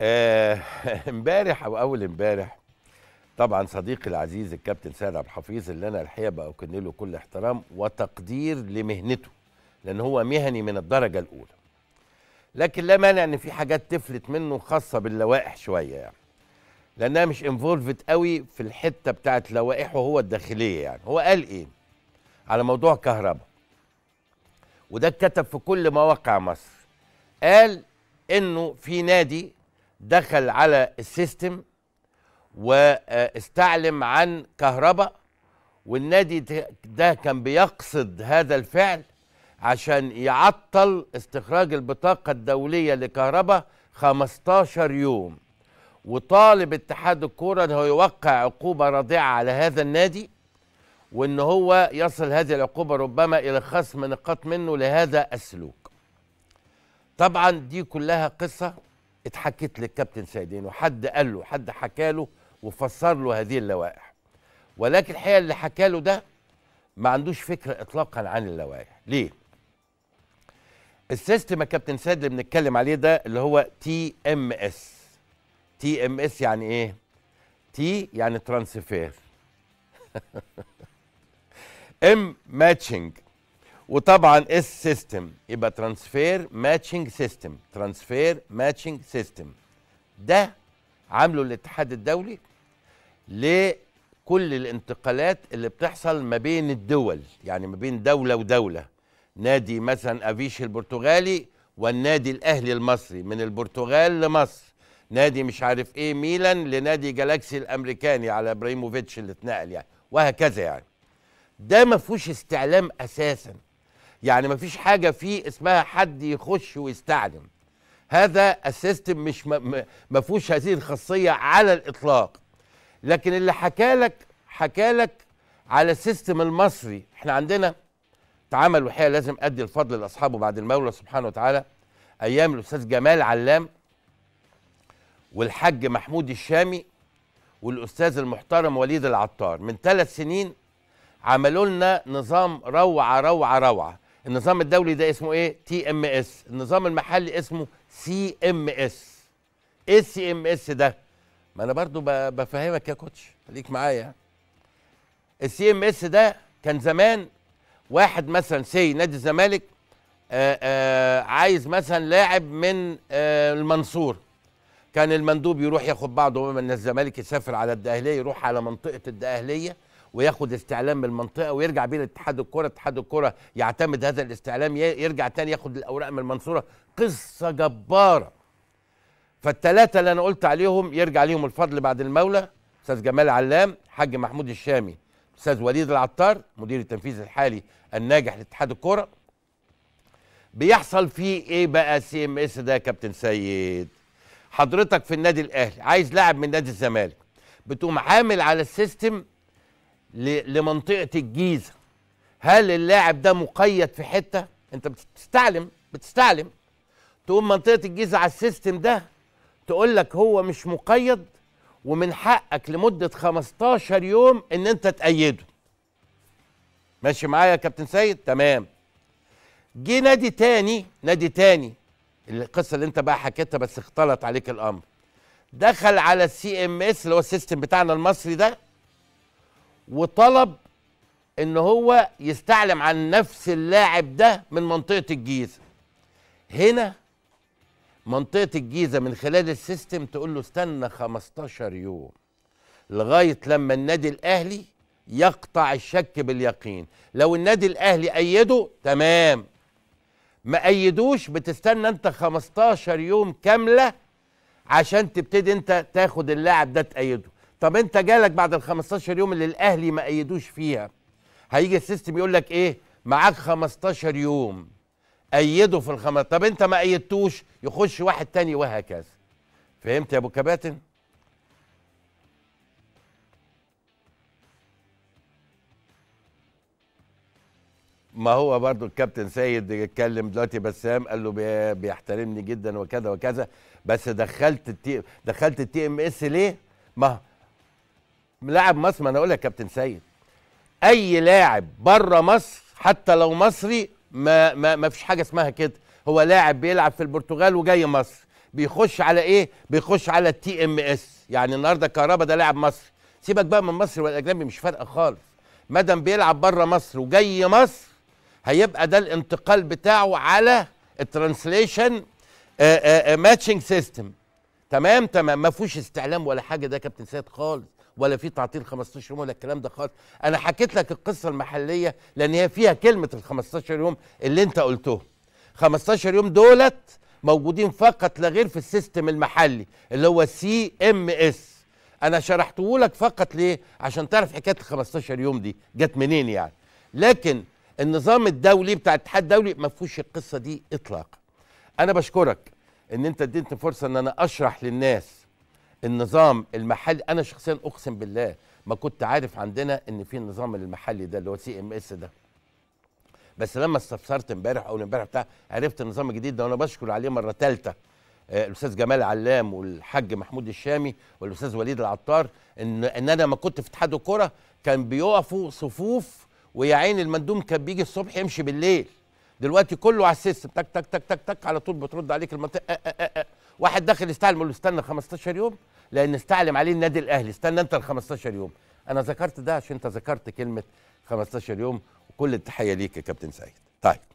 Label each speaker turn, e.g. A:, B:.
A: آه، امبارح او اول امبارح طبعا صديقي العزيز الكابتن سيد عبد الحفيظ اللي انا الحقيقه بأكن له كل احترام وتقدير لمهنته لان هو مهني من الدرجه الاولى لكن لا مانع ان في حاجات تفلت منه خاصه باللوائح شويه يعني لانها مش انفولفت قوي في الحته بتاعت لوائحه هو الداخليه يعني هو قال ايه على موضوع كهرباء وده اتكتب في كل مواقع مصر قال انه في نادي دخل على السيستم واستعلم عن كهرباء والنادي ده كان بيقصد هذا الفعل عشان يعطل استخراج البطاقة الدولية لكهرباء 15 يوم وطالب اتحاد الكورة ان هو يوقع عقوبة رضعة على هذا النادي وان هو يصل هذه العقوبة ربما الى خصم نقاط منه لهذا السلوك طبعا دي كلها قصة اتحكت للكابتن سيدين وحد قال له حد حكى له وفسر له هذه اللوائح ولكن الحقيقه اللي حكى له ده ما عندوش فكره اطلاقا عن اللوائح ليه السيستم يا كابتن سيد اللي بنتكلم عليه ده اللي هو تي ام اس تي ام اس يعني ايه تي يعني ترانسفير ام ماتشنج وطبعا اس سيستم يبقى ترانسفير ماتشنج سيستم ترانسفير ماتشنج سيستم ده عامله الاتحاد الدولي لكل الانتقالات اللي بتحصل ما بين الدول يعني ما بين دولة ودولة نادي مثلا أفيش البرتغالي والنادي الأهلي المصري من البرتغال لمصر نادي مش عارف ايه ميلان لنادي جالاكسي الامريكاني على ابراهيموفيتش اللي اتنقل يعني وهكذا يعني ده ما فيهوش استعلام اساسا يعني مفيش حاجه فيه اسمها حد يخش ويستعلم هذا السيستم مش ما فيهوش هذه الخاصيه على الاطلاق لكن اللي حكالك حكالك على السيستم المصري احنا عندنا تعامل وحقيقه لازم ادي الفضل لاصحابه بعد المولى سبحانه وتعالى ايام الاستاذ جمال علام والحاج محمود الشامي والاستاذ المحترم وليد العطار من ثلاث سنين عملوا لنا نظام روعه روعه روعه النظام الدولي ده اسمه ايه تي ام اس النظام المحلي اسمه سي ام اس ايه السي ام اس ده ما انا برضو بفهمك يا كوتش خليك معايا السي ام اس ده كان زمان واحد مثلا سي نادي الزمالك آه، آه، عايز مثلا لاعب من آه، المنصور كان المندوب يروح ياخد بعضه من الزمالك يسافر على الدقهليه يروح على منطقه الدقهليه وياخد استعلام من المنطقه ويرجع بيه لاتحاد الكره اتحاد الكره يعتمد هذا الاستعلام يرجع تاني ياخد الاوراق من المنصوره قصه جباره فالثلاثه اللي انا قلت عليهم يرجع ليهم الفضل بعد المولى استاذ جمال علام حاج محمود الشامي استاذ وليد العطار مدير التنفيذي الحالي الناجح لاتحاد الكره بيحصل فيه ايه بقى سي ام اس ده يا كابتن سيد حضرتك في النادي الاهلي عايز لاعب من نادي الزمالك بتقوم عامل على السيستم لمنطقه الجيزه هل اللاعب ده مقيد في حته انت بتستعلم بتستعلم تقوم منطقه الجيزه على السيستم ده تقول لك هو مش مقيد ومن حقك لمده 15 يوم ان انت تأيده ماشي معايا يا كابتن سيد تمام جه نادي تاني نادي تاني القصه اللي انت بقى حكيتها بس اختلط عليك الامر دخل على السي ام اس اللي هو السيستم بتاعنا المصري ده وطلب ان هو يستعلم عن نفس اللاعب ده من منطقه الجيزه هنا منطقه الجيزه من خلال السيستم تقول له استنى 15 يوم لغايه لما النادي الاهلي يقطع الشك باليقين لو النادي الاهلي ايده تمام ما ايدوش بتستنى انت 15 يوم كامله عشان تبتدي انت تاخد اللاعب ده تأيده طب انت جالك بعد ال 15 يوم اللي الاهلي ما ايدوش فيها هيجي السيستم يقول لك ايه معاك 15 يوم ايده في الخمس طب انت ما ايدتوش يخش واحد تاني وهكذا فهمت يا ابو كباتن ما هو برضو الكابتن سيد اتكلم دلوقتي بسام قال له بيحترمني جدا وكذا وكذا بس دخلت التي دخلت التي ام اس ليه ما لاعب مصر ما انا اقول لك كابتن سيد اي لاعب بره مصر حتى لو مصري ما ما, ما فيش حاجه اسمها كده هو لاعب بيلعب في البرتغال وجاي مصر بيخش على ايه بيخش على التي ام اس يعني النهارده كهربا ده لاعب مصري سيبك بقى من مصر والاجنبي مش فارقه خالص مادام بيلعب بره مصر وجاي مصر هيبقى ده الانتقال بتاعه على الترانسليشن آه، آه، آه، ماتشنج سيستم تمام تمام ما فيهوش استعلام ولا حاجه ده كابتن سيد خالص ولا في تعطيل 15 يوم ولا الكلام ده خالص انا حكيت لك القصه المحليه لان هي فيها كلمه ال 15 يوم اللي انت قلته 15 يوم دولت موجودين فقط لا غير في السيستم المحلي اللي هو سي ام اس انا شرحته لك فقط ليه عشان تعرف حكايه ال 15 يوم دي جت منين يعني لكن النظام الدولي بتاع الاتحاد الدولي ما فيهوش القصه دي اطلاقا انا بشكرك ان انت اديتني فرصه ان انا اشرح للناس النظام المحلي انا شخصيا اقسم بالله ما كنت عارف عندنا ان في النظام المحلي ده اللي هو سي ام اس ده بس لما استفسرت امبارح او امبارح بتاع عرفت النظام الجديد ده وانا بشكر عليه مره ثالثه آه، الاستاذ جمال علام والحاج محمود الشامي والاستاذ وليد العطار ان ان انا لما كنت في اتحاد الكوره كان بيقفوا صفوف ويا عين المندوم كان بيجي الصبح يمشي بالليل دلوقتي كله على السيستم تك تك تك تك تك على طول بترد عليك المنطقه آه، آه، واحد داخل يستعلم يقول له استنى 15 يوم لان استعلم عليه النادي الاهلي استنى انت ال 15 يوم انا ذكرت ده عشان انت ذكرت كلمه 15 يوم وكل التحيه ليك يا كابتن سعيد طيب